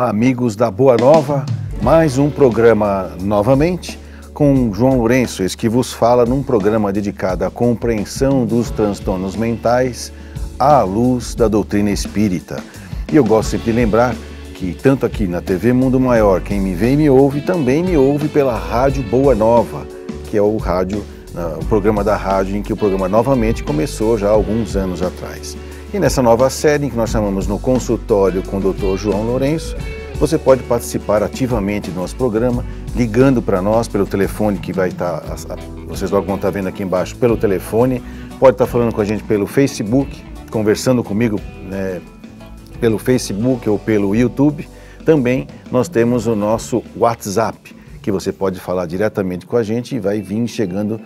Olá, amigos da Boa Nova, mais um programa novamente com João Lourenço, esse que vos fala num programa dedicado à compreensão dos transtornos mentais à luz da doutrina espírita. E eu gosto sempre de lembrar que, tanto aqui na TV Mundo Maior, quem me vê e me ouve, também me ouve pela Rádio Boa Nova, que é o rádio, o programa da rádio em que o programa novamente começou já há alguns anos atrás. E nessa nova série, que nós chamamos No Consultório com o Dr. João Lourenço, você pode participar ativamente do nosso programa, ligando para nós pelo telefone que vai estar, tá, vocês logo vão estar tá vendo aqui embaixo, pelo telefone, pode estar tá falando com a gente pelo Facebook, conversando comigo né, pelo Facebook ou pelo YouTube. Também nós temos o nosso WhatsApp, que você pode falar diretamente com a gente e vai vir chegando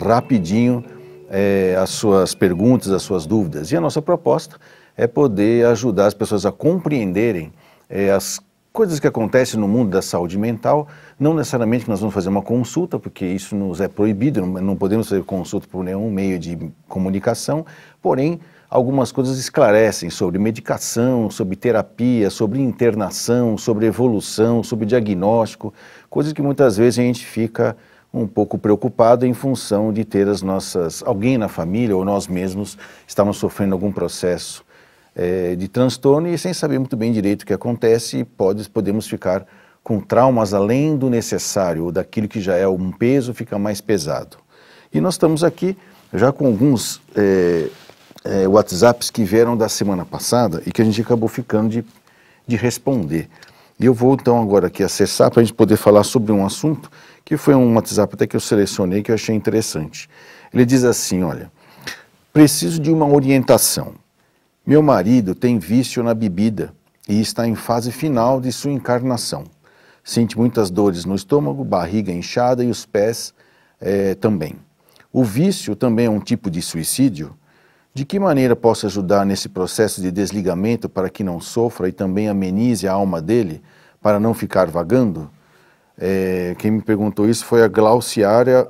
rapidinho é, as suas perguntas, as suas dúvidas. E a nossa proposta é poder ajudar as pessoas a compreenderem é, as coisas que acontecem no mundo da saúde mental, não necessariamente nós vamos fazer uma consulta, porque isso nos é proibido, não podemos fazer consulta por nenhum meio de comunicação, porém, algumas coisas esclarecem sobre medicação, sobre terapia, sobre internação, sobre evolução, sobre diagnóstico, coisas que muitas vezes a gente fica um pouco preocupado em função de ter as nossas alguém na família ou nós mesmos estamos sofrendo algum processo é, de transtorno e sem saber muito bem direito o que acontece, pode, podemos ficar com traumas além do necessário, ou daquilo que já é um peso, fica mais pesado. E nós estamos aqui já com alguns é, é, WhatsApps que vieram da semana passada e que a gente acabou ficando de, de responder. E eu vou então agora aqui acessar para a gente poder falar sobre um assunto que foi um WhatsApp até que eu selecionei que eu achei interessante. Ele diz assim: olha, preciso de uma orientação. Meu marido tem vício na bebida e está em fase final de sua encarnação. Sente muitas dores no estômago, barriga inchada e os pés é, também. O vício também é um tipo de suicídio? De que maneira posso ajudar nesse processo de desligamento para que não sofra e também amenize a alma dele para não ficar vagando? É, quem me perguntou isso foi a Glauciária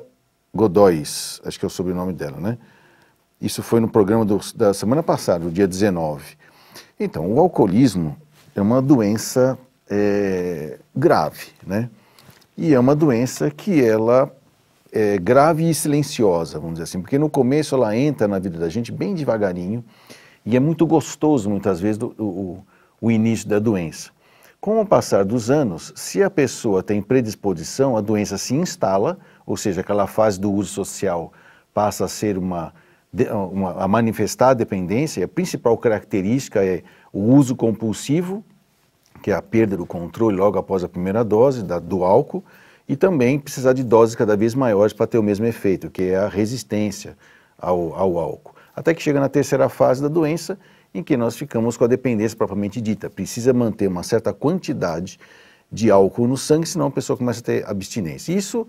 Godóis, acho que é o sobrenome dela, né? Isso foi no programa do, da semana passada, no dia 19. Então, o alcoolismo é uma doença é, grave, né? E é uma doença que ela é grave e silenciosa, vamos dizer assim, porque no começo ela entra na vida da gente bem devagarinho e é muito gostoso, muitas vezes, do, o, o início da doença. Com o passar dos anos, se a pessoa tem predisposição, a doença se instala, ou seja, aquela fase do uso social passa a ser uma ah, uma, a manifestar a dependência, a principal característica é o uso compulsivo, que é a perda do controle logo após a primeira dose da, do álcool, e também precisar de doses cada vez maiores para ter o mesmo efeito, que é a resistência ao, ao álcool. Até que chega na terceira fase da doença, em que nós ficamos com a dependência propriamente dita. Precisa manter uma certa quantidade de álcool no sangue, senão a pessoa começa a ter abstinência. Isso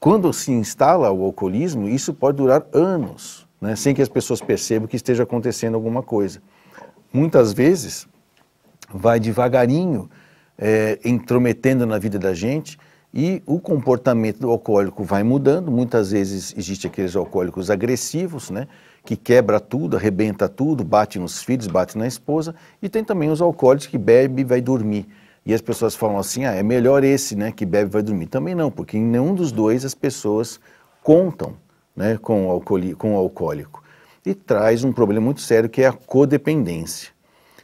quando se instala o alcoolismo, isso pode durar anos, né, sem que as pessoas percebam que esteja acontecendo alguma coisa. Muitas vezes, vai devagarinho é, intrometendo na vida da gente e o comportamento do alcoólico vai mudando. Muitas vezes existe aqueles alcoólicos agressivos, né, que quebra tudo, arrebenta tudo, bate nos filhos, bate na esposa, e tem também os alcoólicos que bebe e vai dormir. E as pessoas falam assim, ah, é melhor esse, né, que bebe vai dormir. Também não, porque em nenhum dos dois as pessoas contam, né, com o, com o alcoólico. E traz um problema muito sério que é a codependência.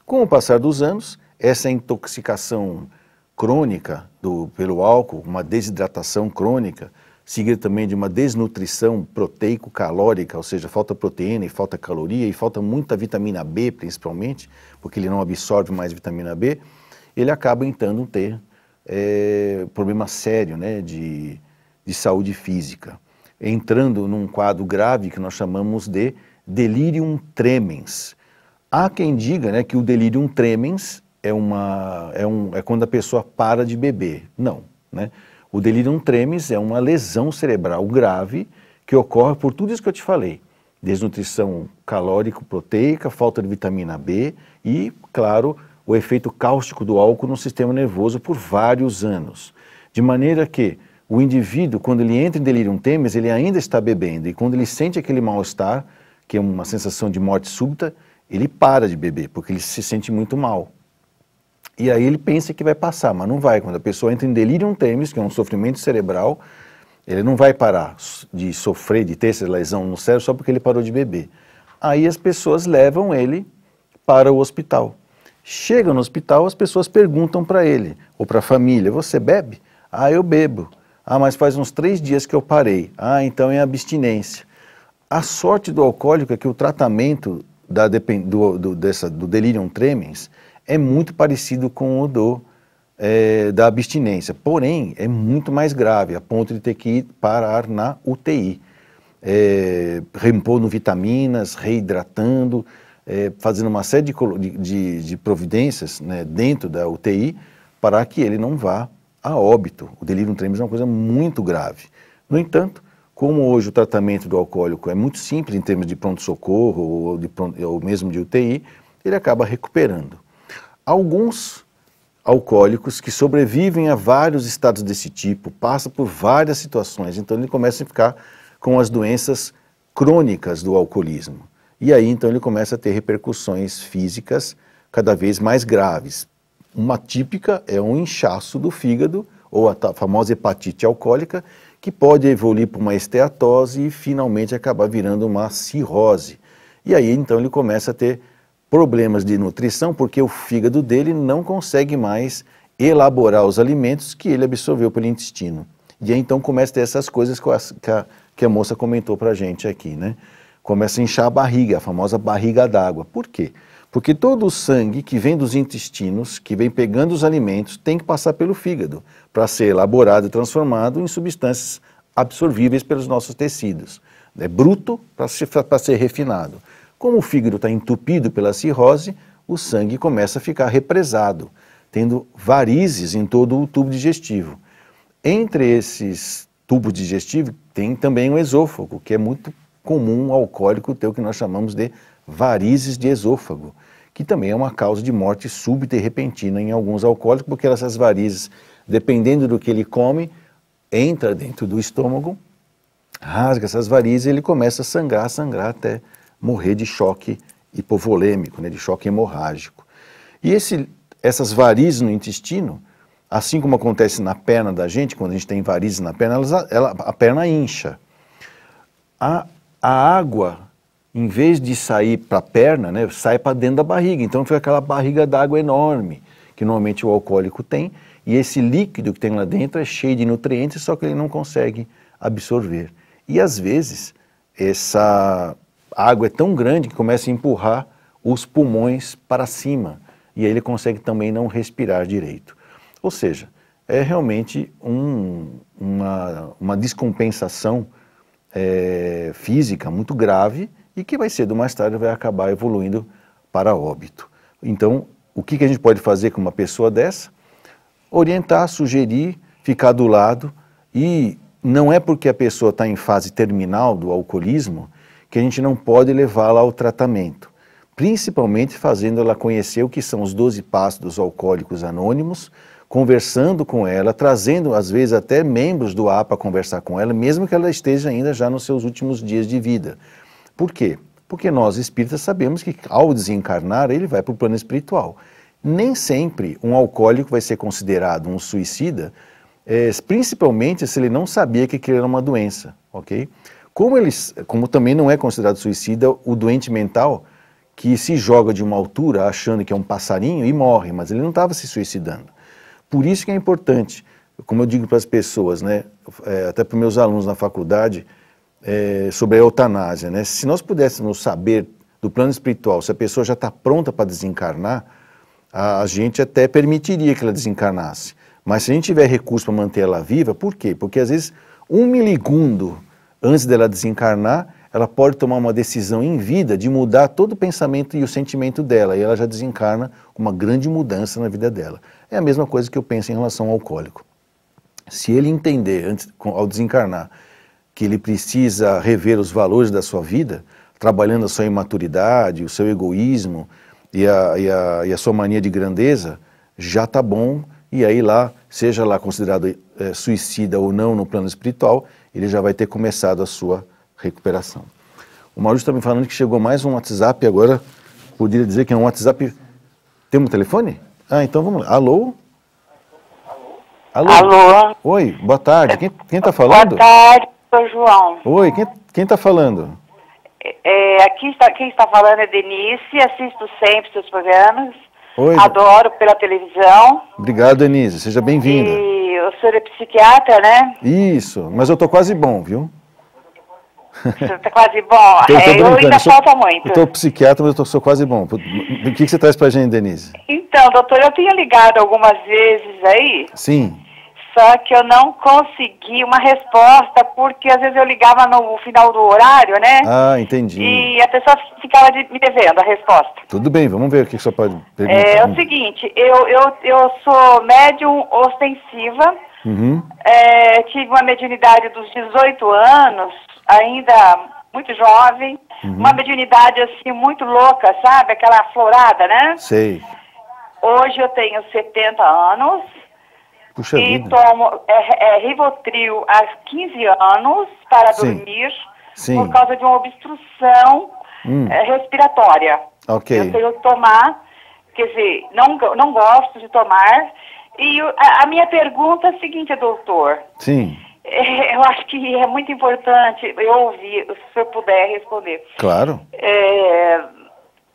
Com o passar dos anos, essa intoxicação crônica do, pelo álcool, uma desidratação crônica, seguida também de uma desnutrição proteico-calórica, ou seja, falta proteína e falta caloria e falta muita vitamina B, principalmente, porque ele não absorve mais vitamina B, ele acaba entrando ter é, problema sério né, de, de saúde física, entrando num quadro grave que nós chamamos de delirium tremens. Há quem diga né, que o delirium tremens é, uma, é, um, é quando a pessoa para de beber. Não. Né? O delirium tremens é uma lesão cerebral grave que ocorre por tudo isso que eu te falei: desnutrição calórico-proteica, falta de vitamina B e, claro, o efeito cáustico do álcool no sistema nervoso por vários anos. De maneira que o indivíduo, quando ele entra em delirium tremens, ele ainda está bebendo e quando ele sente aquele mal-estar, que é uma sensação de morte súbita, ele para de beber porque ele se sente muito mal. E aí ele pensa que vai passar, mas não vai. Quando a pessoa entra em delirium tremens, que é um sofrimento cerebral, ele não vai parar de sofrer, de ter essa lesão no cérebro só porque ele parou de beber. Aí as pessoas levam ele para o hospital. Chega no hospital, as pessoas perguntam para ele ou para a família: Você bebe? Ah, eu bebo. Ah, mas faz uns três dias que eu parei. Ah, então é abstinência. A sorte do alcoólico é que o tratamento da, do, do, dessa, do delirium tremens é muito parecido com o do, é, da abstinência. Porém, é muito mais grave, a ponto de ter que parar na UTI. É, eh, repondo vitaminas, reidratando é, fazendo uma série de, de, de providências né, dentro da UTI para que ele não vá a óbito. O delírio tremens é uma coisa muito grave. No entanto, como hoje o tratamento do alcoólico é muito simples em termos de pronto-socorro ou, pronto, ou mesmo de UTI, ele acaba recuperando. Alguns alcoólicos que sobrevivem a vários estados desse tipo, passam por várias situações, então ele começa a ficar com as doenças crônicas do alcoolismo. E aí então ele começa a ter repercussões físicas cada vez mais graves. Uma típica é um inchaço do fígado, ou a famosa hepatite alcoólica, que pode evoluir para uma esteatose e finalmente acabar virando uma cirrose. E aí então ele começa a ter problemas de nutrição porque o fígado dele não consegue mais elaborar os alimentos que ele absorveu pelo intestino. E aí então começa a ter essas coisas que a, que a moça comentou para a gente aqui, né? começa a inchar a barriga, a famosa barriga d'água. Por quê? Porque todo o sangue que vem dos intestinos, que vem pegando os alimentos, tem que passar pelo fígado para ser elaborado e transformado em substâncias absorvíveis pelos nossos tecidos. É bruto para ser, ser refinado. Como o fígado está entupido pela cirrose, o sangue começa a ficar represado, tendo varizes em todo o tubo digestivo. Entre esses tubos digestivos tem também o esôfago, que é muito comum alcoólico ter o que nós chamamos de varizes de esôfago, que também é uma causa de morte súbita e repentina em alguns alcoólicos, porque essas varizes, dependendo do que ele come, entra dentro do estômago, rasga essas varizes e ele começa a sangrar, sangrar até morrer de choque hipovolêmico, né, de choque hemorrágico. E esse, essas varizes no intestino, assim como acontece na perna da gente, quando a gente tem varizes na perna, elas, ela, a perna incha. A a água, em vez de sair para a perna, né, sai para dentro da barriga. Então fica aquela barriga d'água enorme, que normalmente o alcoólico tem, e esse líquido que tem lá dentro é cheio de nutrientes, só que ele não consegue absorver. E às vezes, essa água é tão grande que começa a empurrar os pulmões para cima, e aí ele consegue também não respirar direito. Ou seja, é realmente um, uma, uma descompensação é, física muito grave e que vai cedo ou mais tarde vai acabar evoluindo para óbito. Então, o que, que a gente pode fazer com uma pessoa dessa? Orientar, sugerir, ficar do lado e não é porque a pessoa está em fase terminal do alcoolismo que a gente não pode levá-la ao tratamento, principalmente fazendo ela conhecer o que são os 12 passos dos alcoólicos anônimos, conversando com ela, trazendo às vezes até membros do APA conversar com ela, mesmo que ela esteja ainda já nos seus últimos dias de vida. Por quê? Porque nós espíritas sabemos que ao desencarnar ele vai para o plano espiritual. Nem sempre um alcoólico vai ser considerado um suicida, é, principalmente se ele não sabia que aquilo era uma doença, ok? Como, eles, como também não é considerado suicida o doente mental que se joga de uma altura achando que é um passarinho e morre, mas ele não estava se suicidando. Por isso que é importante, como eu digo para as pessoas, né, é, até para os meus alunos na faculdade, é, sobre a eutanásia. Né? Se nós pudéssemos saber do plano espiritual se a pessoa já está pronta para desencarnar, a, a gente até permitiria que ela desencarnasse. Mas se a gente tiver recurso para manter ela viva, por quê? Porque às vezes um miligundo antes dela desencarnar, ela pode tomar uma decisão em vida de mudar todo o pensamento e o sentimento dela, e ela já desencarna com uma grande mudança na vida dela. É a mesma coisa que eu penso em relação ao alcoólico. Se ele entender, antes, ao desencarnar, que ele precisa rever os valores da sua vida, trabalhando a sua imaturidade, o seu egoísmo e a, e a, e a sua mania de grandeza, já está bom. E aí lá, seja lá considerado é, suicida ou não no plano espiritual, ele já vai ter começado a sua recuperação. O Maurício está me falando que chegou mais um WhatsApp agora. Poderia dizer que é um WhatsApp. Tem um telefone? Ah, então vamos lá. Alô? Alô? Alô? Oi, boa tarde. Quem, quem tá falando? Boa tarde, sou João. Oi, quem, quem tá falando? É, é, aqui está, quem está falando é Denise, assisto sempre seus programas. Oi. Adoro pela televisão. Obrigado, Denise. Seja bem-vinda. E o senhor é psiquiatra, né? Isso, mas eu tô quase bom, viu? Você está quase bom. Eu, é, eu ainda eu sou, falta muito. Eu estou psiquiatra, mas eu tô, sou quase bom. O que, que você traz para a gente, Denise? Então, doutor, eu tinha ligado algumas vezes aí. Sim. Só que eu não consegui uma resposta, porque às vezes eu ligava no final do horário, né? Ah, entendi. E a pessoa ficava de, me devendo a resposta. Tudo bem, vamos ver o que você pode perguntar. É, é o seguinte, eu, eu, eu sou médium ostensiva Uhum. É, tive uma mediunidade dos 18 anos, ainda muito jovem, uhum. uma mediunidade assim muito louca, sabe? Aquela aflorada, né? Sei. Hoje eu tenho 70 anos. Puxa e vida. tomo é, é, Rivotril há 15 anos para Sim. dormir Sim. por causa de uma obstrução hum. é, respiratória. Ok. Eu tenho que tomar, quer dizer, não, não gosto de tomar, e a, a minha pergunta é a seguinte, doutor. Sim. É, eu acho que é muito importante eu ouvir, se o senhor puder responder. Claro. É,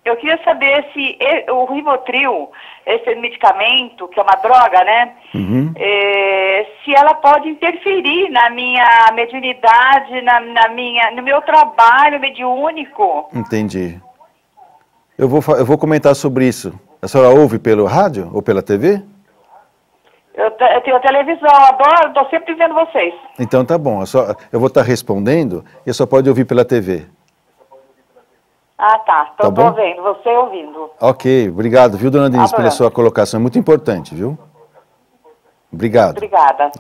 eu queria saber se o Rivotril, esse medicamento, que é uma droga, né? Uhum. É, se ela pode interferir na minha mediunidade, na, na, minha, no meu trabalho mediúnico. Entendi. Eu vou, eu vou comentar sobre isso. A senhora ouve pelo rádio ou pela TV? Eu, eu, tenho televisão, adoro, estou sempre vendo vocês. Então tá bom, eu, só, eu vou estar tá respondendo e só pode ouvir pela TV. Ah, tá. Então tá vendo, você ouvindo. Ok, obrigado, viu, dona Denise, pela sua colocação. É muito importante, viu? Obrigado. Obrigada.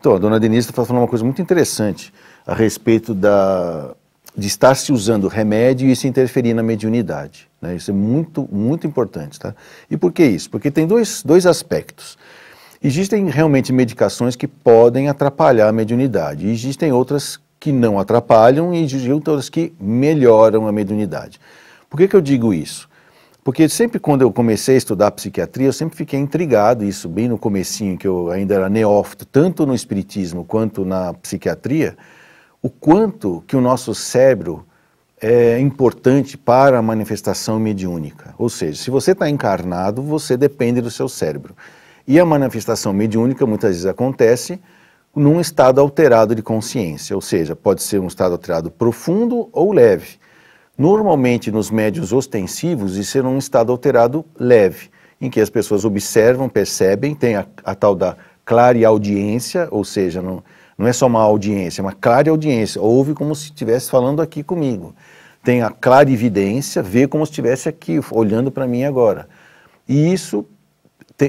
Então, a dona Denise está falando uma coisa muito interessante a respeito da, de estar se usando remédio e se interferir na mediunidade. Né? Isso é muito, muito importante. Tá? E por que isso? Porque tem dois, dois aspectos. Existem realmente medicações que podem atrapalhar a mediunidade, existem outras que não atrapalham e existem outras que melhoram a mediunidade. Por que, que eu digo isso? Porque sempre quando eu comecei a estudar psiquiatria, eu sempre fiquei intrigado, isso bem no comecinho, que eu ainda era neófito, tanto no espiritismo quanto na psiquiatria, o quanto que o nosso cérebro é importante para a manifestação mediúnica. Ou seja, se você está encarnado, você depende do seu cérebro. E a manifestação mediúnica muitas vezes acontece num estado alterado de consciência, ou seja, pode ser um estado alterado profundo ou leve. Normalmente nos médios ostensivos isso é um estado alterado leve, em que as pessoas observam, percebem, tem a, a tal da clara audiência, ou seja, não, não é só uma audiência, é uma clara audiência, ouve como se estivesse falando aqui comigo. Tem a clara evidência, vê como se estivesse aqui, olhando para mim agora. E isso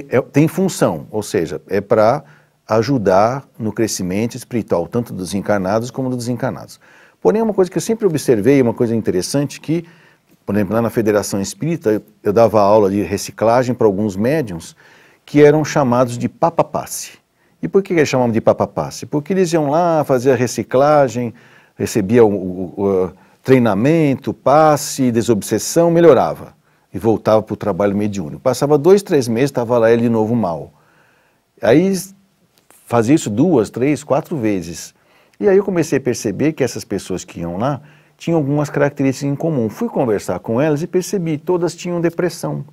tem, é, tem função, ou seja, é para ajudar no crescimento espiritual, tanto dos encarnados como dos desencarnados. Porém, é uma coisa que eu sempre observei, uma coisa interessante, que, por exemplo, lá na Federação Espírita, eu, eu dava aula de reciclagem para alguns médiums que eram chamados de papapasse. E por que eles chamavam de papapasse? Porque eles iam lá, faziam a reciclagem, recebiam o, o, o treinamento, passe, desobsessão, melhorava e voltava para o trabalho mediúnico. Passava dois, três meses, estava lá ele de novo mal. Aí fazia isso duas, três, quatro vezes. E aí eu comecei a perceber que essas pessoas que iam lá tinham algumas características em comum. Fui conversar com elas e percebi, todas tinham depressão.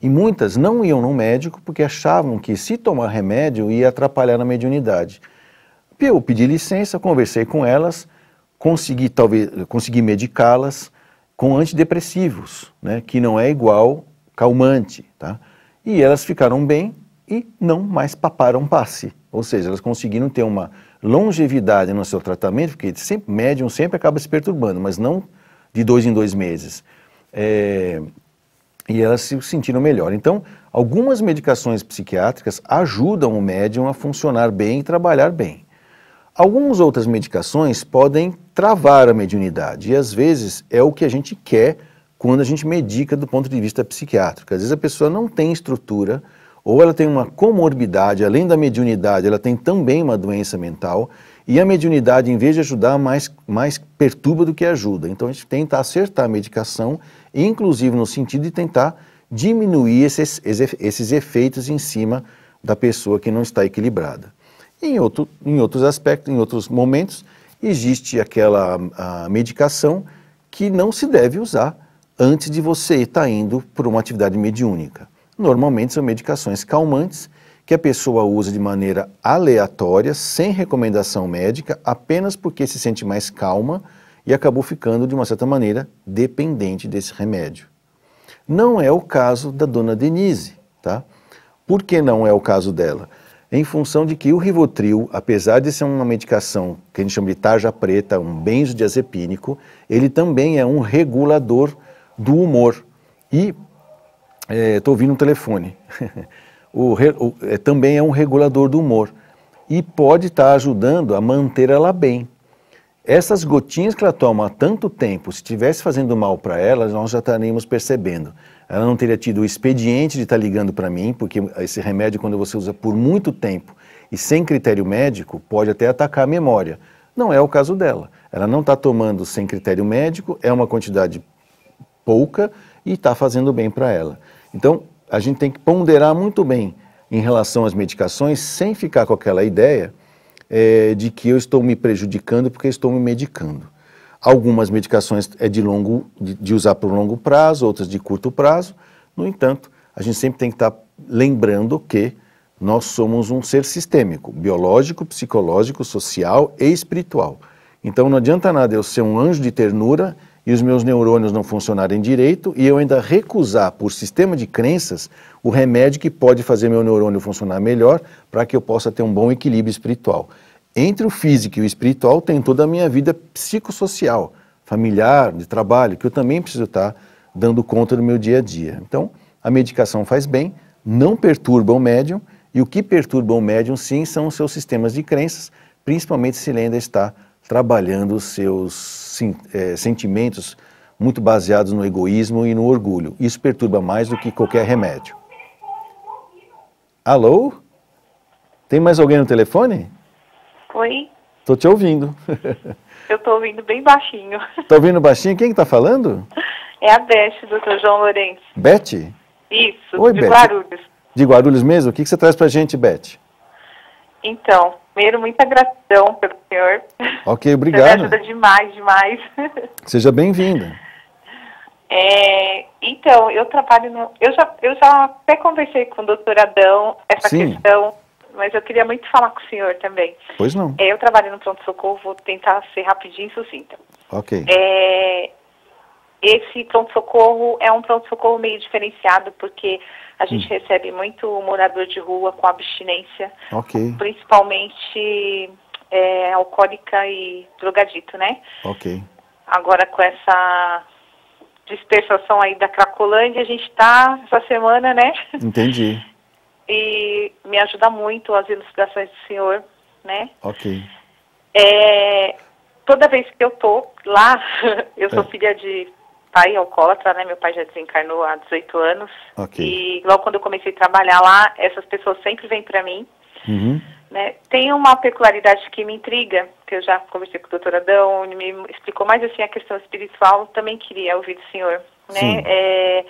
E muitas não iam no médico porque achavam que se tomar remédio ia atrapalhar na mediunidade. Eu pedi licença, conversei com elas, consegui talvez consegui medicá-las, com antidepressivos, né, que não é igual calmante, tá? E elas ficaram bem e não mais paparam passe, ou seja, elas conseguiram ter uma longevidade no seu tratamento, porque sempre, médium sempre acaba se perturbando, mas não de dois em dois meses. É, e elas se sentiram melhor. Então, algumas medicações psiquiátricas ajudam o médium a funcionar bem e trabalhar bem. Algumas outras medicações podem travar a mediunidade e às vezes é o que a gente quer quando a gente medica do ponto de vista psiquiátrico. Às vezes a pessoa não tem estrutura ou ela tem uma comorbidade, além da mediunidade, ela tem também uma doença mental e a mediunidade, em vez de ajudar, mais, mais perturba do que ajuda. Então a gente tenta acertar a medicação, inclusive no sentido de tentar diminuir esses, esses efeitos em cima da pessoa que não está equilibrada. Em, outro, em outros aspectos, em outros momentos, existe aquela medicação que não se deve usar antes de você estar tá indo para uma atividade mediúnica. Normalmente são medicações calmantes que a pessoa usa de maneira aleatória, sem recomendação médica, apenas porque se sente mais calma e acabou ficando, de uma certa maneira, dependente desse remédio. Não é o caso da dona Denise, tá? Por que não é o caso dela? em função de que o Rivotril, apesar de ser uma medicação que a gente chama de tarja preta, um benzodiazepínico, ele também é um regulador do humor. E estou é, ouvindo um telefone. o, o, é, também é um regulador do humor e pode estar tá ajudando a manter ela bem. Essas gotinhas que ela toma há tanto tempo, se estivesse fazendo mal para ela, nós já estaríamos percebendo ela não teria tido o expediente de estar tá ligando para mim, porque esse remédio, quando você usa por muito tempo e sem critério médico, pode até atacar a memória. Não é o caso dela. Ela não está tomando sem critério médico, é uma quantidade pouca e está fazendo bem para ela. Então, a gente tem que ponderar muito bem em relação às medicações, sem ficar com aquela ideia é, de que eu estou me prejudicando porque estou me medicando. Algumas medicações é de longo de, de usar por longo prazo, outras de curto prazo. No entanto, a gente sempre tem que estar tá lembrando que nós somos um ser sistêmico, biológico, psicológico, social e espiritual. Então não adianta nada eu ser um anjo de ternura e os meus neurônios não funcionarem direito e eu ainda recusar por sistema de crenças o remédio que pode fazer meu neurônio funcionar melhor para que eu possa ter um bom equilíbrio espiritual entre o físico e o espiritual tem toda a minha vida psicossocial, familiar, de trabalho, que eu também preciso estar tá dando conta do meu dia a dia. Então, a medicação faz bem, não perturba o médium, e o que perturba o médium, sim, são os seus sistemas de crenças, principalmente se ele ainda está trabalhando os seus sim, é, sentimentos muito baseados no egoísmo e no orgulho. Isso perturba mais do que qualquer remédio. Alô? Tem mais alguém no telefone? Oi? Tô te ouvindo. Eu tô ouvindo bem baixinho. Estou tá ouvindo baixinho? Quem que tá falando? É a Beth, doutor João Lourenço. Beth? Isso, Oi, de Beth. Guarulhos. De Guarulhos mesmo? O que, que você traz pra gente, Beth? Então, primeiro, muita gratidão pelo senhor. Ok, obrigado. Você me ajuda demais, demais. Seja bem-vinda. É, então, eu trabalho no. Eu já, eu já até conversei com o doutor Adão essa Sim. questão mas eu queria muito falar com o senhor também. Pois não. É, eu trabalho no pronto-socorro, vou tentar ser rapidinho e sucinta. Ok. É, esse pronto-socorro é um pronto-socorro meio diferenciado, porque a gente hum. recebe muito morador de rua com abstinência, ok principalmente é, alcoólica e drogadito, né? Ok. Agora com essa dispersação aí da Cracolândia, a gente está essa semana, né? Entendi me ajuda muito as ilustrações do senhor, né? Ok. É, toda vez que eu tô lá, eu sou é. filha de pai alcoólatra, né? Meu pai já desencarnou há 18 anos. Ok. E logo quando eu comecei a trabalhar lá, essas pessoas sempre vêm para mim. Uhum. Né? Tem uma peculiaridade que me intriga, que eu já conversei com o doutor Adão, ele me explicou mais assim a questão espiritual, também queria ouvir do senhor. Né? Sim. É,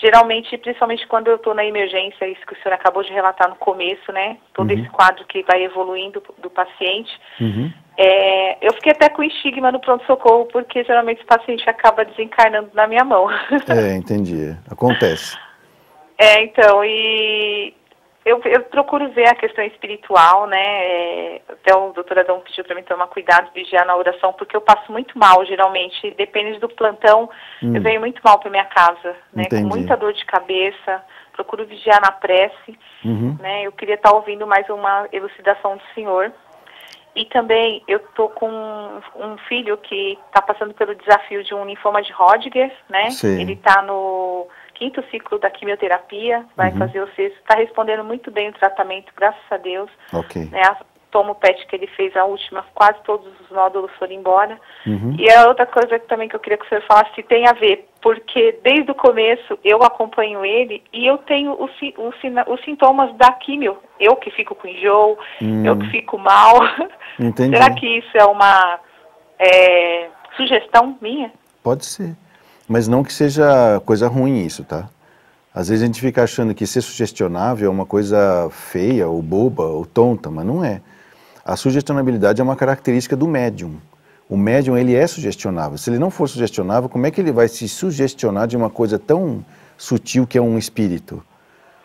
Geralmente, principalmente quando eu estou na emergência, isso que o senhor acabou de relatar no começo, né? Todo uhum. esse quadro que vai evoluindo do paciente. Uhum. É, eu fiquei até com estigma no pronto-socorro, porque geralmente o paciente acaba desencarnando na minha mão. É, entendi. Acontece. É, então, e eu, eu, procuro ver a questão espiritual, né? É, até o doutor Adão pediu para mim tomar cuidado, vigiar na oração, porque eu passo muito mal, geralmente. Depende do plantão, hum. eu venho muito mal para minha casa, né? Entendi. Com muita dor de cabeça. Procuro vigiar na prece, uhum. né? Eu queria estar tá ouvindo mais uma elucidação do Senhor. E também eu tô com um filho que está passando pelo desafio de um linfoma de Rodger, né? Sim. Ele está no quinto ciclo da quimioterapia, vai uhum. fazer o sexto. Está respondendo muito bem o tratamento, graças a Deus. Ok. Né, tomo o PET que ele fez a última, quase todos os nódulos foram embora. Uhum. E a outra coisa também que eu queria que o senhor falasse que tem a ver, porque desde o começo eu acompanho ele e eu tenho os, os, os sintomas da quimio. Eu que fico com enjoo, hum. eu que fico mal. Entendi. Será que isso é uma é, sugestão minha? Pode ser. Mas não que seja coisa ruim isso, tá? Às vezes a gente fica achando que ser sugestionável é uma coisa feia, ou boba, ou tonta, mas não é. A sugestionabilidade é uma característica do médium. O médium, ele é sugestionável. Se ele não for sugestionável, como é que ele vai se sugestionar de uma coisa tão sutil que é um espírito?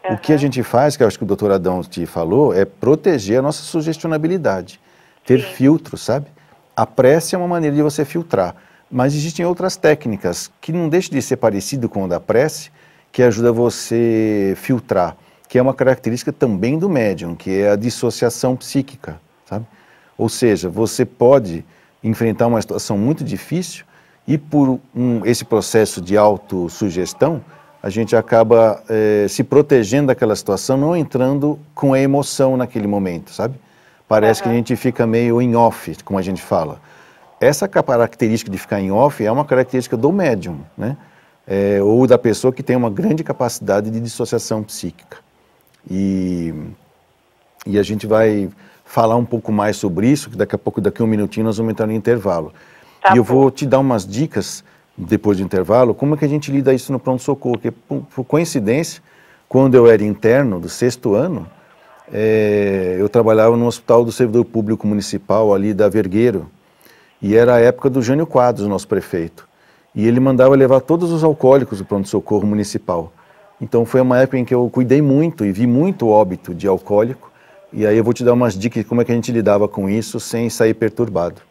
Uhum. O que a gente faz, que eu acho que o doutor Adão te falou, é proteger a nossa sugestionabilidade. Ter Sim. filtro, sabe? A prece é uma maneira de você filtrar. Mas existem outras técnicas que não deixam de ser parecido com o da prece, que ajuda você filtrar, que é uma característica também do médium, que é a dissociação psíquica, sabe? Ou seja, você pode enfrentar uma situação muito difícil e por um, esse processo de autossugestão, a gente acaba eh, se protegendo daquela situação, não entrando com a emoção naquele momento, sabe? Parece uhum. que a gente fica meio em off, como a gente fala. Essa característica de ficar em off é uma característica do médium, né? É, ou da pessoa que tem uma grande capacidade de dissociação psíquica. E, e a gente vai falar um pouco mais sobre isso, que daqui a pouco, daqui a um minutinho, nós vamos entrar no intervalo. Tá e eu vou te dar umas dicas depois do intervalo, como é que a gente lida isso no pronto-socorro, porque por, coincidência, quando eu era interno do sexto ano, é, eu trabalhava no Hospital do Servidor Público Municipal ali da Vergueiro, e era a época do Jânio Quadros, nosso prefeito. E ele mandava levar todos os alcoólicos do pronto-socorro municipal. Então foi uma época em que eu cuidei muito e vi muito óbito de alcoólico. E aí eu vou te dar umas dicas de como é que a gente lidava com isso sem sair perturbado.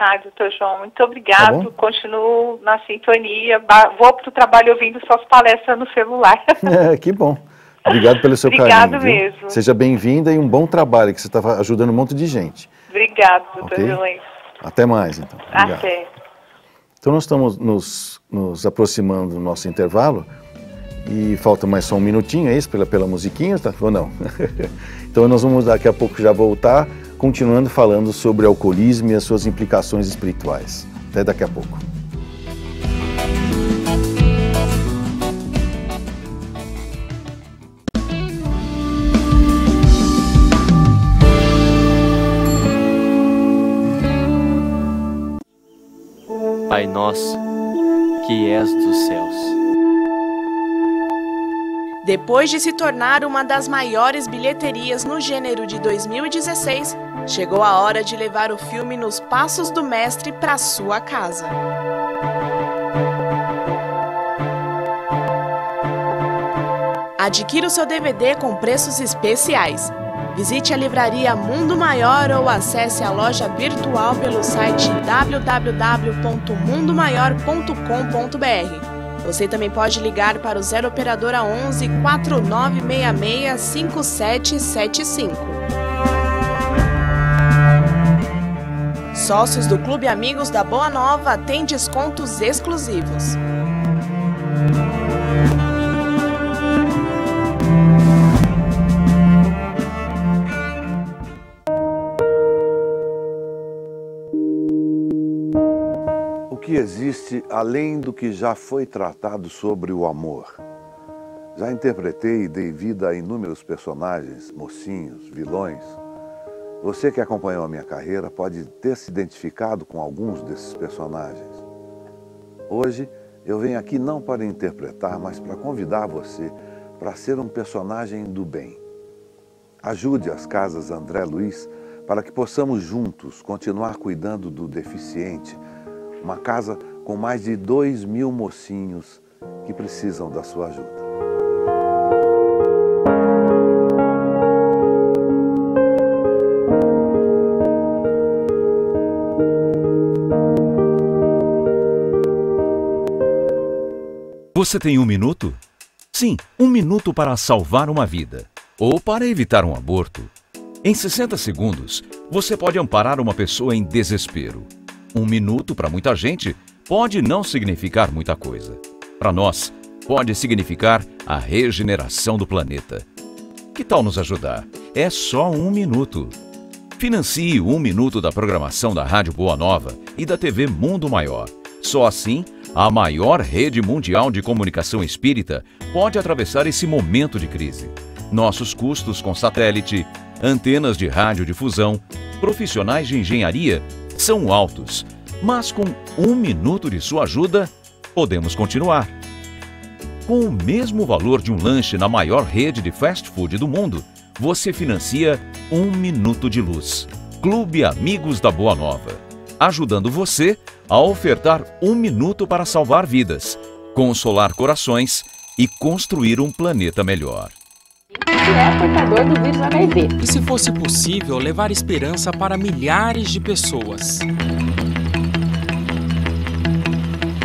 Ai, tá, doutor João, muito obrigado. Tá Continuo na sintonia. Vou para o trabalho ouvindo suas palestras no celular. É, que bom. Obrigado pelo seu Obrigado carinho. Obrigado mesmo. Viu? Seja bem-vinda e um bom trabalho, que você está ajudando um monte de gente. Obrigado, doutor okay? Violência. Até mais, então. Tá Obrigado. Okay. Então nós estamos nos, nos aproximando do nosso intervalo e falta mais só um minutinho, é isso? Pela, pela musiquinha, tá? Ou não? então nós vamos daqui a pouco já voltar, continuando falando sobre alcoolismo e as suas implicações espirituais. Até daqui a pouco. Pai nosso, que és dos céus. Depois de se tornar uma das maiores bilheterias no gênero de 2016, chegou a hora de levar o filme Nos Passos do Mestre para sua casa. Adquira o seu DVD com preços especiais. Visite a livraria Mundo Maior ou acesse a loja virtual pelo site www.mundomaior.com.br. Você também pode ligar para o 0 operadora 11 4966 5775. Sócios do Clube Amigos da Boa Nova têm descontos exclusivos. que existe além do que já foi tratado sobre o amor? Já interpretei e dei vida a inúmeros personagens, mocinhos, vilões. Você que acompanhou a minha carreira pode ter se identificado com alguns desses personagens. Hoje eu venho aqui não para interpretar, mas para convidar você para ser um personagem do bem. Ajude as casas André Luiz para que possamos juntos continuar cuidando do deficiente uma casa com mais de 2 mil mocinhos que precisam da sua ajuda. Você tem um minuto? Sim, um minuto para salvar uma vida ou para evitar um aborto. Em 60 segundos, você pode amparar uma pessoa em desespero um minuto para muita gente pode não significar muita coisa. Para nós, pode significar a regeneração do planeta. Que tal nos ajudar? É só um minuto. Financie um minuto da programação da Rádio Boa Nova e da TV Mundo Maior. Só assim, a maior rede mundial de comunicação espírita pode atravessar esse momento de crise. Nossos custos com satélite, antenas de radiodifusão, profissionais de engenharia são altos, mas com um minuto de sua ajuda, podemos continuar. Com o mesmo valor de um lanche na maior rede de fast food do mundo, você financia um minuto de luz. Clube Amigos da Boa Nova, ajudando você a ofertar um minuto para salvar vidas, consolar corações e construir um planeta melhor é portador do vírus HIV. E se fosse possível levar esperança para milhares de pessoas?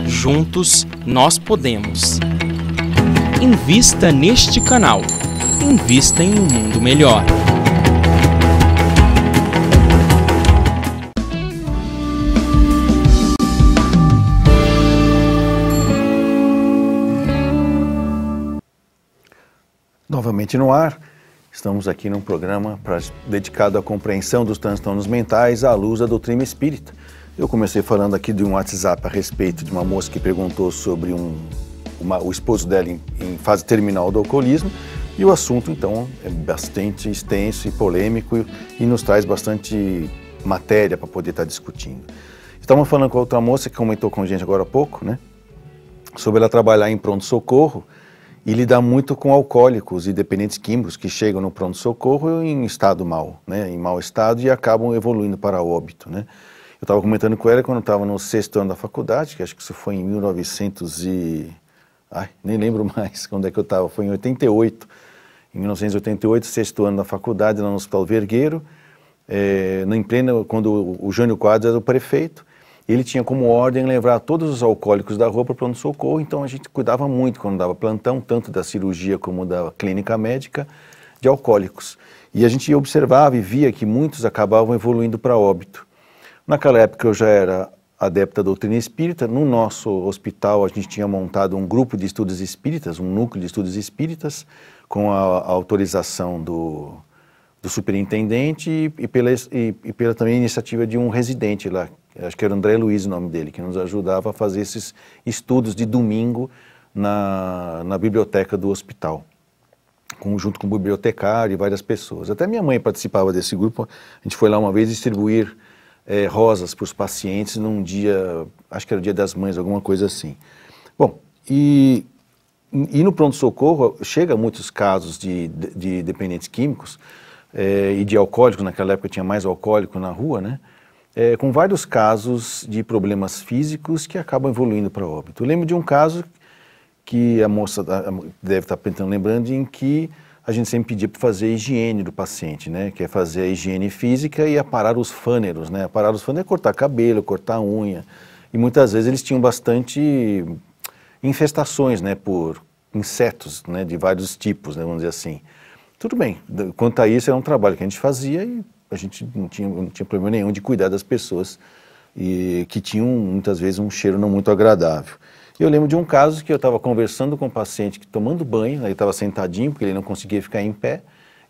Juntos nós podemos. Invista neste canal. Invista em um mundo melhor. Mente no Ar. Estamos aqui num programa pra, dedicado à compreensão dos transtornos mentais à luz da doutrina espírita. Eu comecei falando aqui de um WhatsApp a respeito de uma moça que perguntou sobre um, uma, o esposo dela em, em fase terminal do alcoolismo. E o assunto, então, é bastante extenso e polêmico e nos traz bastante matéria para poder estar tá discutindo. Estamos falando com outra moça que comentou com a gente agora há pouco, né? Sobre ela trabalhar em pronto-socorro e lidar muito com alcoólicos e dependentes químicos que chegam no pronto-socorro em estado mal, né, em mau estado e acabam evoluindo para óbito. Né. Eu estava comentando com ela quando eu estava no sexto ano da faculdade, que acho que isso foi em 1900 e... Ai, nem lembro mais quando é que eu estava, foi em 88. Em 1988, sexto ano da faculdade, lá no Hospital Vergueiro, é, eh, em plena, quando o Jânio Quadros era o prefeito, ele tinha como ordem levar todos os alcoólicos da rua para o pronto-socorro, então a gente cuidava muito quando dava plantão, tanto da cirurgia como da clínica médica, de alcoólicos. E a gente observava e via que muitos acabavam evoluindo para óbito. Naquela época eu já era adepta à doutrina espírita. No nosso hospital, a gente tinha montado um grupo de estudos espíritas, um núcleo de estudos espíritas, com a autorização do do superintendente e, e pela, e, e, pela também iniciativa de um residente lá, acho que era André Luiz o nome dele, que nos ajudava a fazer esses estudos de domingo na, na biblioteca do hospital, com, junto com o bibliotecário e várias pessoas. Até minha mãe participava desse grupo, a gente foi lá uma vez distribuir é, rosas para os pacientes num dia, acho que era o dia das mães, alguma coisa assim. Bom, e, e no pronto-socorro chega muitos casos de, de, de dependentes químicos, é, e de alcoólicos, naquela época tinha mais alcoólico na rua, né? É, com vários casos de problemas físicos que acabam evoluindo para óbito. Eu lembro de um caso que a moça deve estar tentando lembrando, em que a gente sempre pedia para fazer a higiene do paciente, né? Que é fazer a higiene física e aparar os fâneros, né? Aparar os fâneros é cortar cabelo, cortar unha. E muitas vezes eles tinham bastante infestações, né? Por insetos, né? De vários tipos, né? Vamos dizer assim. Tudo bem. Quanto a isso, era um trabalho que a gente fazia e a gente não tinha, não tinha problema nenhum de cuidar das pessoas e que tinham muitas vezes um cheiro não muito agradável. Eu lembro de um caso que eu estava conversando com um paciente que tomando banho, né, ele estava sentadinho porque ele não conseguia ficar em pé,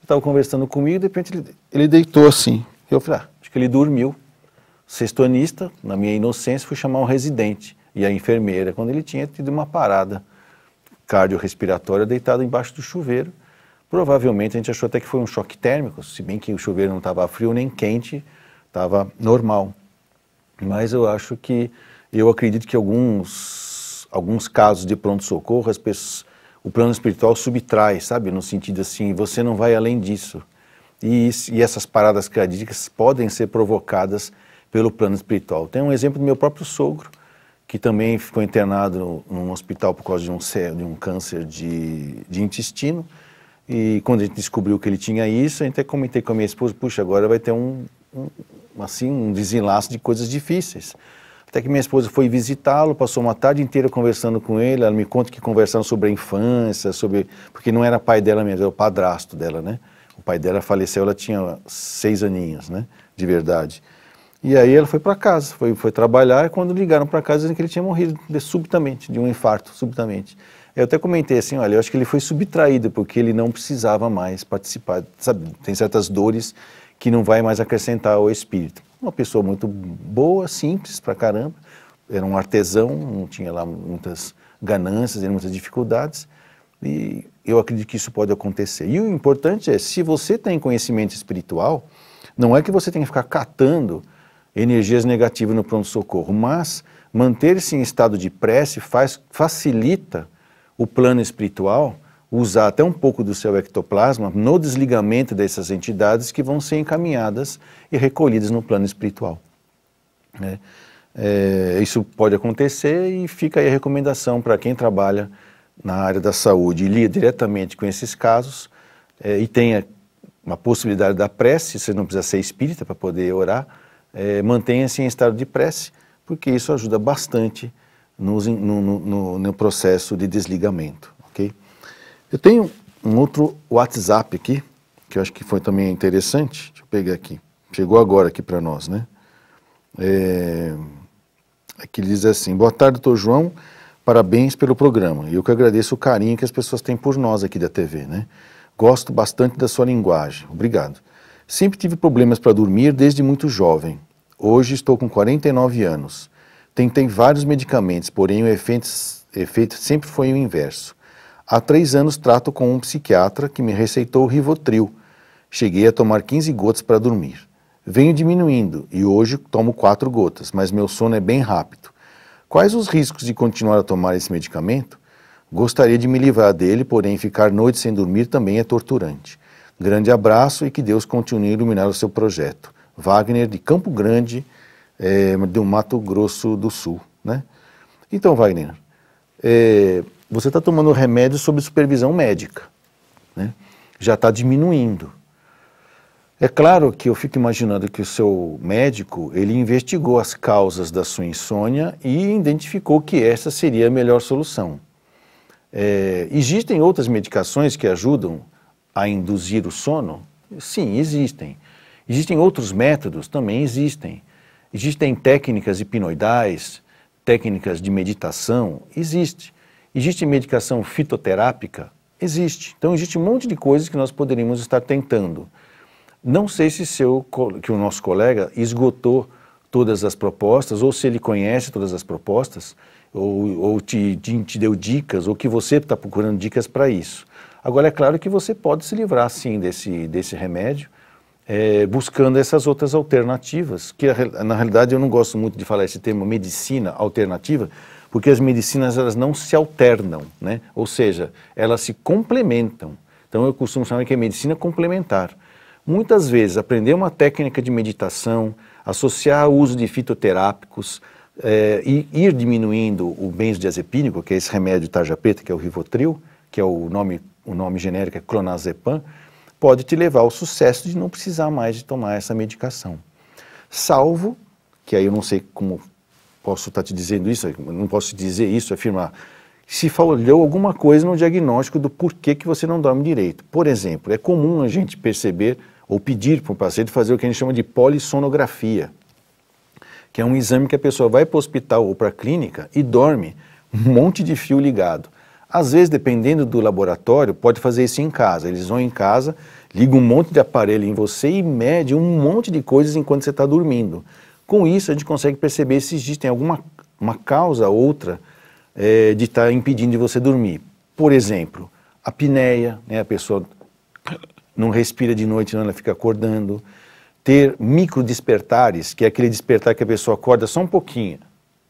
estava conversando comigo e de repente ele, ele deitou assim. Eu falei, ah, acho que ele dormiu. Sextonista, na minha inocência, fui chamar um residente e a enfermeira, quando ele tinha tido uma parada cardiorrespiratória deitado embaixo do chuveiro Provavelmente a gente achou até que foi um choque térmico, se bem que o chuveiro não estava frio nem quente, estava normal. Mas eu acho que, eu acredito que alguns, alguns casos de pronto-socorro, o plano espiritual subtrai, sabe? No sentido assim, você não vai além disso. E, e essas paradas cardíacas podem ser provocadas pelo plano espiritual. Tem um exemplo do meu próprio sogro, que também ficou internado num hospital por causa de um, de um câncer de, de intestino. E quando a gente descobriu que ele tinha isso, a gente até comentei com a minha esposa, puxa, agora vai ter um, um assim, um desenlace de coisas difíceis. Até que minha esposa foi visitá-lo, passou uma tarde inteira conversando com ele, ela me conta que conversaram sobre a infância, sobre porque não era pai dela mesmo, era o padrasto dela, né? O pai dela faleceu, ela tinha seis aninhos, né? De verdade. E aí ela foi para casa, foi, foi trabalhar, e quando ligaram para casa, dizendo que ele tinha morrido de, subitamente, de um infarto, subitamente. Eu até comentei assim, olha, eu acho que ele foi subtraído porque ele não precisava mais participar, sabe? Tem certas dores que não vai mais acrescentar ao espírito. Uma pessoa muito boa, simples pra caramba, era um artesão, não tinha lá muitas ganâncias, muitas dificuldades, e eu acredito que isso pode acontecer. E o importante é, se você tem conhecimento espiritual, não é que você tem que ficar catando energias negativas no pronto-socorro, mas manter-se em estado de prece faz, facilita o plano espiritual usar até um pouco do seu ectoplasma no desligamento dessas entidades que vão ser encaminhadas e recolhidas no plano espiritual. Né? É, isso pode acontecer e fica aí a recomendação para quem trabalha na área da saúde e lida diretamente com esses casos é, e tenha uma possibilidade da prece, você não precisa ser espírita para poder orar, é, mantenha-se em estado de prece, porque isso ajuda bastante no, no, no, no processo de desligamento, ok? Eu tenho um outro WhatsApp aqui, que eu acho que foi também interessante. Deixa eu pegar aqui. Chegou agora aqui para nós, né? É... Aqui diz assim: Boa tarde, doutor João. Parabéns pelo programa. Eu que agradeço o carinho que as pessoas têm por nós aqui da TV, né? Gosto bastante da sua linguagem. Obrigado. Sempre tive problemas para dormir desde muito jovem. Hoje estou com 49 anos. Tentei vários medicamentos, porém o efeito, efeito sempre foi o inverso. Há três anos trato com um psiquiatra que me receitou o Rivotril. Cheguei a tomar 15 gotas para dormir. Venho diminuindo e hoje tomo quatro gotas, mas meu sono é bem rápido. Quais os riscos de continuar a tomar esse medicamento? Gostaria de me livrar dele, porém ficar noites sem dormir também é torturante. Grande abraço e que Deus continue a iluminar o seu projeto. Wagner de Campo Grande, é, do Mato Grosso do Sul. Né? Então, Wagner, é, você está tomando remédio sob supervisão médica, né? já está diminuindo. É claro que eu fico imaginando que o seu médico, ele investigou as causas da sua insônia e identificou que essa seria a melhor solução. É, existem outras medicações que ajudam a induzir o sono? Sim, existem. Existem outros métodos? Também existem. Existem técnicas hipnoidais, técnicas de meditação, existe. Existe medicação fitoterápica? Existe. Então existe um monte de coisas que nós poderíamos estar tentando. Não sei se seu, que o nosso colega esgotou todas as propostas, ou se ele conhece todas as propostas, ou, ou te, te deu dicas, ou que você está procurando dicas para isso. Agora, é claro que você pode se livrar, sim, desse, desse remédio, é, buscando essas outras alternativas, que na realidade eu não gosto muito de falar esse termo medicina alternativa, porque as medicinas elas não se alternam, né? ou seja, elas se complementam. Então eu costumo chamar que é medicina complementar. Muitas vezes aprender uma técnica de meditação, associar o uso de fitoterápicos é, e ir diminuindo o benzodiazepínico, que é esse remédio tarja preta, que é o Rivotril, que é o nome, o nome genérico é clonazepam, pode te levar ao sucesso de não precisar mais de tomar essa medicação. Salvo, que aí eu não sei como posso estar tá te dizendo isso, não posso dizer isso, afirmar, se falhou alguma coisa no diagnóstico do porquê que você não dorme direito. Por exemplo, é comum a gente perceber ou pedir para um paciente fazer o que a gente chama de polissonografia, que é um exame que a pessoa vai para o hospital ou para a clínica e dorme um monte de fio ligado. Às vezes, dependendo do laboratório, pode fazer isso em casa. Eles vão em casa, ligam um monte de aparelho em você e mede um monte de coisas enquanto você está dormindo. Com isso, a gente consegue perceber se existe alguma uma causa ou outra é, de estar tá impedindo de você dormir. Por exemplo, a apneia, né, a pessoa não respira de noite, não, ela fica acordando. Ter micro despertares, que é aquele despertar que a pessoa acorda só um pouquinho,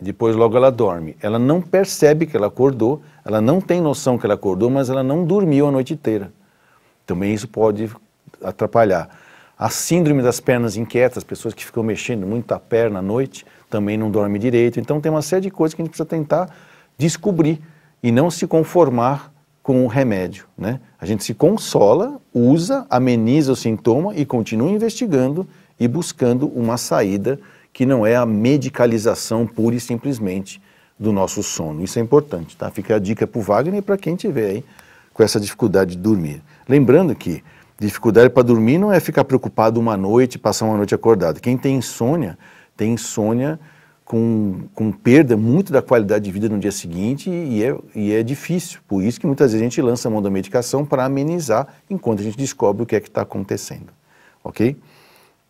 depois logo ela dorme. Ela não percebe que ela acordou, ela não tem noção que ela acordou, mas ela não dormiu a noite inteira. Também isso pode atrapalhar. A síndrome das pernas inquietas, pessoas que ficam mexendo muito a perna à noite, também não dorme direito. Então tem uma série de coisas que a gente precisa tentar descobrir e não se conformar com o remédio, né? A gente se consola, usa, ameniza o sintoma e continua investigando e buscando uma saída que não é a medicalização pura e simplesmente do nosso sono. Isso é importante, tá? Fica a dica para o Wagner e para quem tiver aí com essa dificuldade de dormir. Lembrando que dificuldade para dormir não é ficar preocupado uma noite, passar uma noite acordado. Quem tem insônia, tem insônia com, com perda muito da qualidade de vida no dia seguinte e é, e é difícil. Por isso que muitas vezes a gente lança a mão da medicação para amenizar enquanto a gente descobre o que é que está acontecendo. Ok?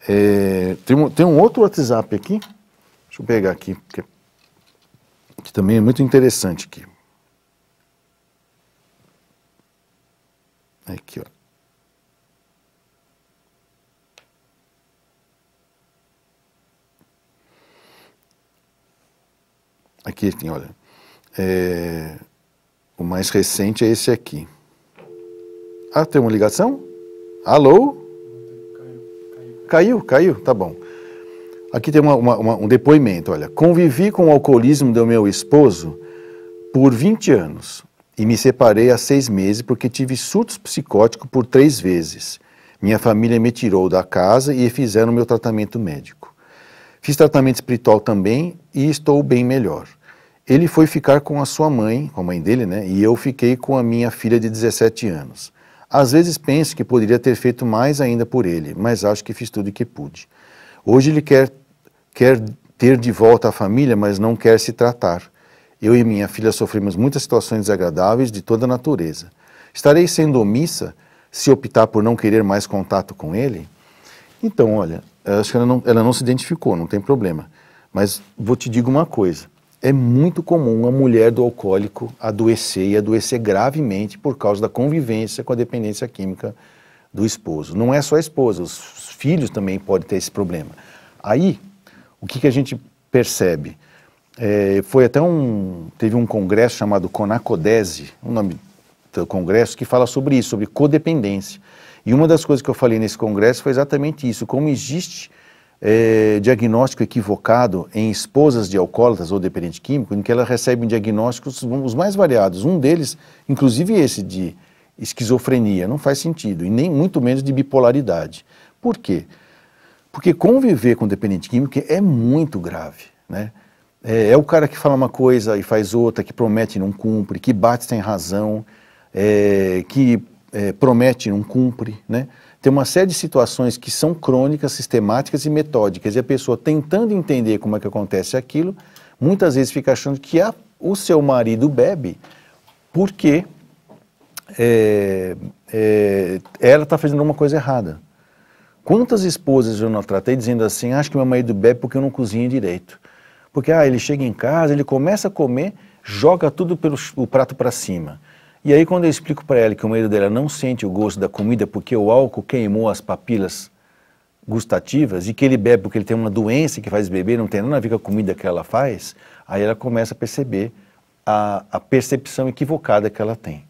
É, tem, um, tem um outro WhatsApp aqui. Deixa eu pegar aqui, porque que também é muito interessante aqui. Aqui, ó. Aqui tem, olha. É, o mais recente é esse aqui. Ah, tem uma ligação? Alô? Caiu, caiu. Caiu, caiu. tá bom. Aqui tem uma, uma, um depoimento, olha. Convivi com o alcoolismo do meu esposo por 20 anos e me separei há seis meses porque tive surtos psicóticos por três vezes. Minha família me tirou da casa e fizeram meu tratamento médico. Fiz tratamento espiritual também e estou bem melhor. Ele foi ficar com a sua mãe, com a mãe dele, né? E eu fiquei com a minha filha de 17 anos. Às vezes penso que poderia ter feito mais ainda por ele, mas acho que fiz tudo o que pude. Hoje ele quer quer ter de volta a família, mas não quer se tratar. Eu e minha filha sofremos muitas situações desagradáveis de toda natureza. Estarei sendo omissa se optar por não querer mais contato com ele? Então, olha, acho que ela não, ela não se identificou, não tem problema. Mas vou te digo uma coisa: é muito comum a mulher do alcoólico adoecer e adoecer gravemente por causa da convivência com a dependência química do esposo. Não é só a esposa, os filhos também podem ter esse problema. Aí o que, que a gente percebe? É, foi até um. Teve um congresso chamado Conacodese, o um nome do congresso, que fala sobre isso, sobre codependência. E uma das coisas que eu falei nesse congresso foi exatamente isso: como existe é, diagnóstico equivocado em esposas de alcoólatras ou dependentes químicos, em que elas recebem diagnósticos os mais variados. Um deles, inclusive esse de esquizofrenia, não faz sentido, e nem muito menos de bipolaridade. Por quê? Porque conviver com dependente químico é muito grave, né? É, é, o cara que fala uma coisa e faz outra, que promete e não cumpre, que bate sem razão, é, que é, promete e não cumpre, né? Tem uma série de situações que são crônicas, sistemáticas e metódicas, e a pessoa tentando entender como é que acontece aquilo, muitas vezes fica achando que a, o seu marido bebe porque é, é, ela está fazendo alguma coisa errada. Quantas esposas eu não tratei dizendo assim, ah, acho que meu marido bebe porque eu não cozinho direito. Porque ah, ele chega em casa, ele começa a comer, joga tudo pelo o prato para cima. E aí quando eu explico para ela que o marido dela não sente o gosto da comida porque o álcool queimou as papilas gustativas e que ele bebe porque ele tem uma doença que faz beber, não tem nada a ver com a comida que ela faz, aí ela começa a perceber a, a percepção equivocada que ela tem.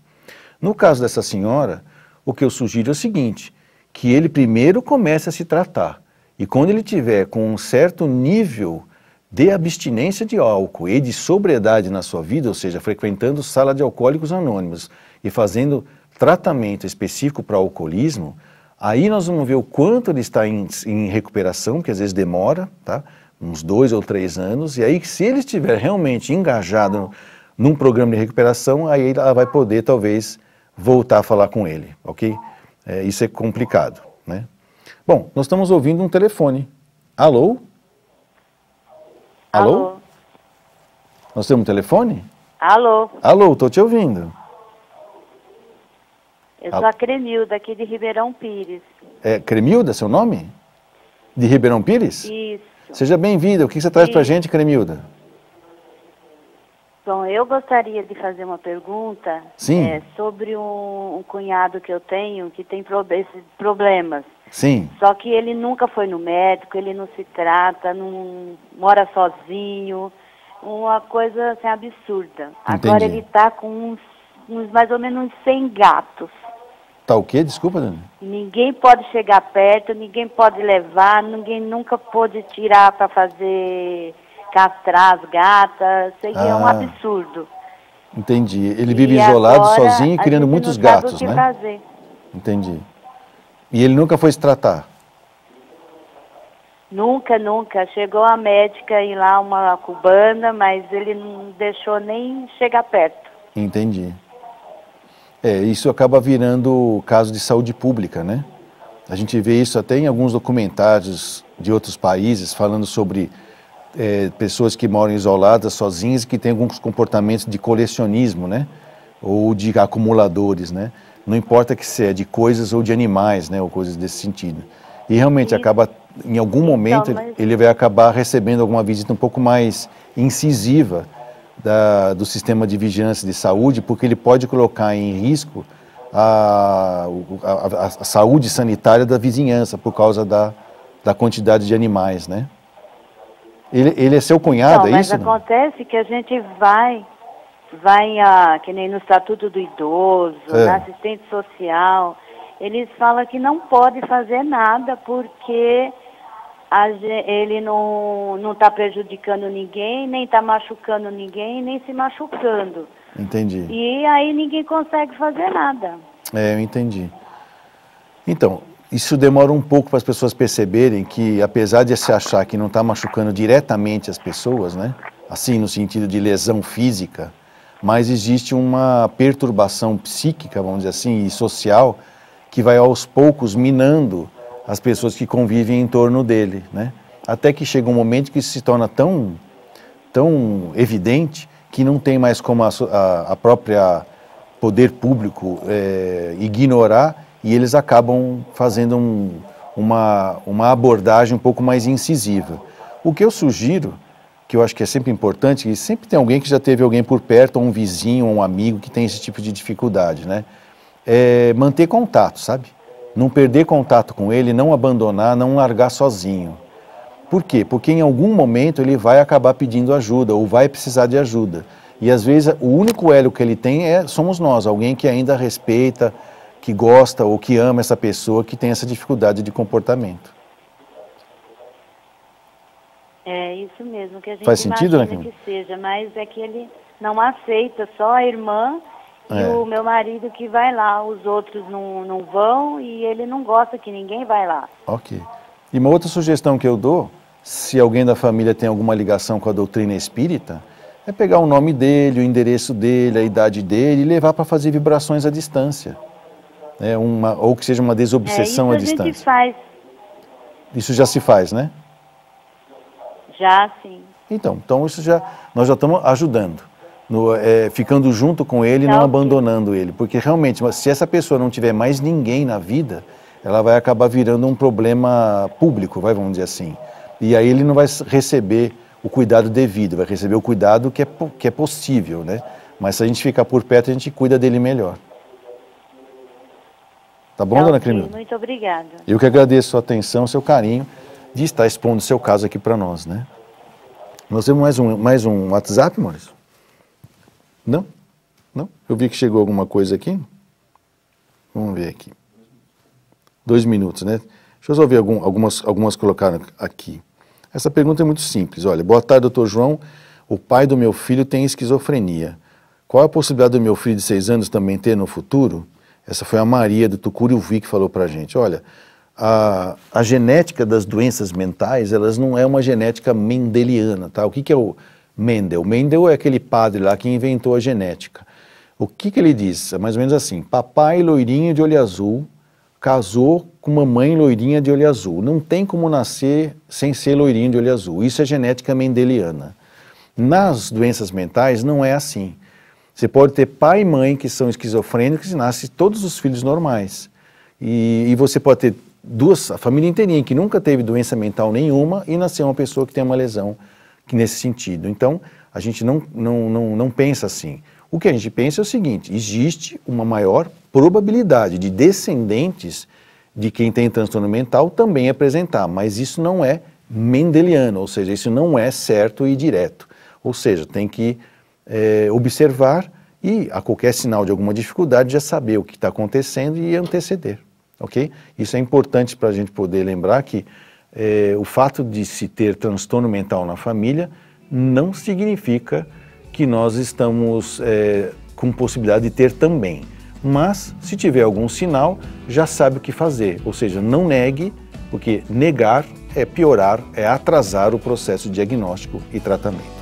No caso dessa senhora, o que eu sugiro é o seguinte, que ele primeiro comece a se tratar. E quando ele tiver com um certo nível de abstinência de álcool e de sobriedade na sua vida, ou seja, frequentando sala de alcoólicos anônimos e fazendo tratamento específico para alcoolismo, aí nós vamos ver o quanto ele está em, em recuperação, que às vezes demora, tá? uns dois ou três anos, e aí se ele estiver realmente engajado num programa de recuperação, aí ela vai poder talvez voltar a falar com ele, ok? É, isso é complicado, né? Bom, nós estamos ouvindo um telefone. Alô? Alô? Alô? Nós temos um telefone? Alô? Alô, estou te ouvindo. Eu Alô. sou a Cremilda, aqui de Ribeirão Pires. É, Cremilda, seu nome? De Ribeirão Pires? Isso. Seja bem-vinda. O que você traz para gente, Cremilda? Tom, eu gostaria de fazer uma pergunta é, sobre um, um, cunhado que eu tenho que tem pro, esses problemas. Sim. Só que ele nunca foi no médico, ele não se trata, não mora sozinho, uma coisa assim, absurda. Entendi. Agora ele está com uns, uns, mais ou menos uns 100 gatos. Tá o quê? Desculpa, Dani. Ninguém pode chegar perto, ninguém pode levar, ninguém nunca pôde tirar para fazer castrar as gatas, seria ah, um absurdo. Entendi. Ele vive e isolado, agora, sozinho, criando muitos gatos, né? Fazer. Entendi. E ele nunca foi se tratar? Nunca, nunca. Chegou a médica e lá uma cubana, mas ele não deixou nem chegar perto. Entendi. É, isso acaba virando caso de saúde pública, né? A gente vê isso até em alguns documentários de outros países falando sobre é, pessoas que moram isoladas, sozinhas, que têm alguns comportamentos de colecionismo, né? Ou de acumuladores, né? Não importa que seja de coisas ou de animais, né? Ou coisas desse sentido. E realmente acaba, em algum então, momento, então, mas... ele vai acabar recebendo alguma visita um pouco mais incisiva da, do sistema de vigilância de saúde, porque ele pode colocar em risco a, a, a, a saúde sanitária da vizinhança por causa da, da quantidade de animais, né? Ele, ele é seu cunhado, então, é não, é isso? Mas acontece que a gente vai, vai a, que nem no Estatuto do Idoso, é. na assistente social, eles falam que não pode fazer nada porque a, ele não está prejudicando ninguém, nem está machucando ninguém, nem se machucando. Entendi. E aí ninguém consegue fazer nada. É, eu entendi. Então, isso demora um pouco para as pessoas perceberem que, apesar de se achar que não está machucando diretamente as pessoas, né? assim, no sentido de lesão física, mas existe uma perturbação psíquica, vamos dizer assim, e social, que vai aos poucos minando as pessoas que convivem em torno dele. Né? Até que chega um momento que isso se torna tão, tão evidente que não tem mais como a, a, a própria poder público é, ignorar e eles acabam fazendo um, uma, uma abordagem um pouco mais incisiva. O que eu sugiro, que eu acho que é sempre importante, e sempre tem alguém que já teve alguém por perto, ou um vizinho, ou um amigo que tem esse tipo de dificuldade, né? É manter contato, sabe? Não perder contato com ele, não abandonar, não largar sozinho. Por quê? Porque em algum momento ele vai acabar pedindo ajuda ou vai precisar de ajuda. E às vezes o único elo que ele tem é somos nós, alguém que ainda respeita, que gosta ou que ama essa pessoa que tem essa dificuldade de comportamento. É isso mesmo que a gente Faz sentido, né, que seja, mas é que ele não aceita só a irmã é. e o meu marido que vai lá, os outros não, não vão e ele não gosta que ninguém vai lá. Ok. E uma outra sugestão que eu dou, se alguém da família tem alguma ligação com a doutrina espírita, é pegar o nome dele, o endereço dele, a idade dele e levar para fazer vibrações à distância né, uma, ou que seja uma desobsessão é, à distância. Isso faz. Isso já se faz, né? Já, sim. Então, então isso já, nós já estamos ajudando. No, é, ficando junto com ele, tá, não abandonando ele. Porque realmente, se essa pessoa não tiver mais ninguém na vida, ela vai acabar virando um problema público, vai, vamos dizer assim. E aí ele não vai receber o cuidado devido, vai receber o cuidado que é, que é possível, né? Mas se a gente ficar por perto, a gente cuida dele melhor. Tá bom, dona tá okay, Muito obrigada. Eu que agradeço a atenção, seu carinho de estar expondo o seu caso aqui para nós, né? Nós temos mais um, mais um WhatsApp, Maurício? Não? Não? Eu vi que chegou alguma coisa aqui. Vamos ver aqui. Dois minutos, né? Deixa eu só ver algum, algumas, algumas colocaram aqui. Essa pergunta é muito simples. Olha, boa tarde, doutor João. O pai do meu filho tem esquizofrenia. Qual a possibilidade do meu filho de seis anos também ter no futuro? Essa foi a Maria do Tucuruvi que falou para a gente, olha, a, a, genética das doenças mentais, elas não é uma genética mendeliana, tá? O que, que é o Mendel? Mendel é aquele padre lá que inventou a genética. O que, que ele diz? É mais ou menos assim, papai loirinho de olho azul casou com mamãe loirinha de olho azul. Não tem como nascer sem ser loirinho de olho azul. Isso é genética mendeliana. Nas doenças mentais não é assim. Você pode ter pai e mãe que são esquizofrênicos e nascem todos os filhos normais. E, e você pode ter duas, a família inteirinha que nunca teve doença mental nenhuma e nascer uma pessoa que tem uma lesão que nesse sentido. Então, a gente não, não, não, não pensa assim. O que a gente pensa é o seguinte: existe uma maior probabilidade de descendentes de quem tem transtorno mental também apresentar, mas isso não é mendeliano, ou seja, isso não é certo e direto. Ou seja, tem que é, observar e, a qualquer sinal de alguma dificuldade, já saber o que está acontecendo e anteceder. Ok? Isso é importante para a gente poder lembrar que é, o fato de se ter transtorno mental na família não significa que nós estamos é, com possibilidade de ter também. Mas, se tiver algum sinal, já sabe o que fazer. Ou seja, não negue, porque negar é piorar, é atrasar o processo diagnóstico e tratamento.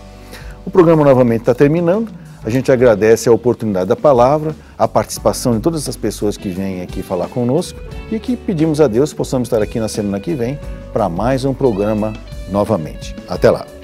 O programa novamente está terminando. A gente agradece a oportunidade da palavra, a participação de todas as pessoas que vêm aqui falar conosco e que pedimos a Deus possamos estar aqui na semana que vem para mais um programa novamente. Até lá!